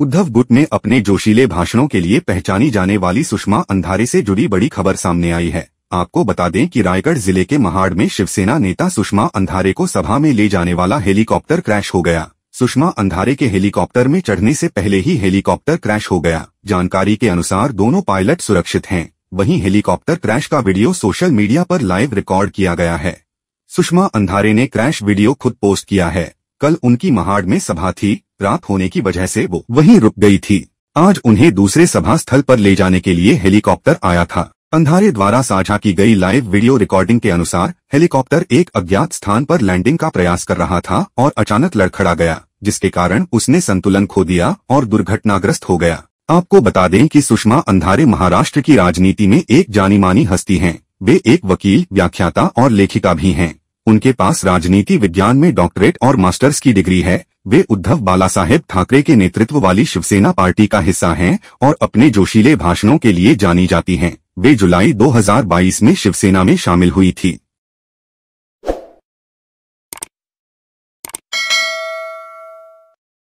उद्धव गुट ने अपने जोशीले भाषणों के लिए पहचानी जाने वाली सुषमा अंधारे से जुड़ी बड़ी खबर सामने आई है आपको बता दें कि रायगढ़ जिले के महाड़ में शिवसेना नेता सुषमा अंधारे को सभा में ले जाने वाला हेलीकॉप्टर क्रैश हो गया सुषमा अंधारे के हेलीकॉप्टर में चढ़ने से पहले ही हेलीकॉप्टर क्रैश हो गया जानकारी के अनुसार दोनों पायलट सुरक्षित हैं वहीं हेलीकॉप्टर क्रैश का वीडियो सोशल मीडिया पर लाइव रिकॉर्ड किया गया है सुषमा अंधारे ने क्रैश वीडियो खुद पोस्ट किया है कल उनकी महाड़ में सभा थी रात होने की वजह से वो वहीं रुक गई थी आज उन्हें दूसरे सभा स्थल पर ले जाने के लिए हेलीकॉप्टर आया था अंधारे द्वारा साझा की गई लाइव वीडियो रिकॉर्डिंग के अनुसार हेलीकॉप्टर एक अज्ञात स्थान पर लैंडिंग का प्रयास कर रहा था और अचानक लड़खड़ा गया जिसके कारण उसने संतुलन खो दिया और दुर्घटनाग्रस्त हो गया आपको बता दें कि सुषमा अंधारे महाराष्ट्र की राजनीति में एक जानी मानी हस्ती हैं वे एक वकील व्याख्याता और लेखिका भी हैं उनके पास राजनीति विज्ञान में डॉक्टरेट और मास्टर्स की डिग्री है वे उद्धव बाला साहेब ठाकरे के नेतृत्व वाली शिवसेना पार्टी का हिस्सा हैं और अपने जोशीले भाषणों के लिए जानी जाती हैं वे जुलाई 2022 में शिवसेना में शामिल हुई थी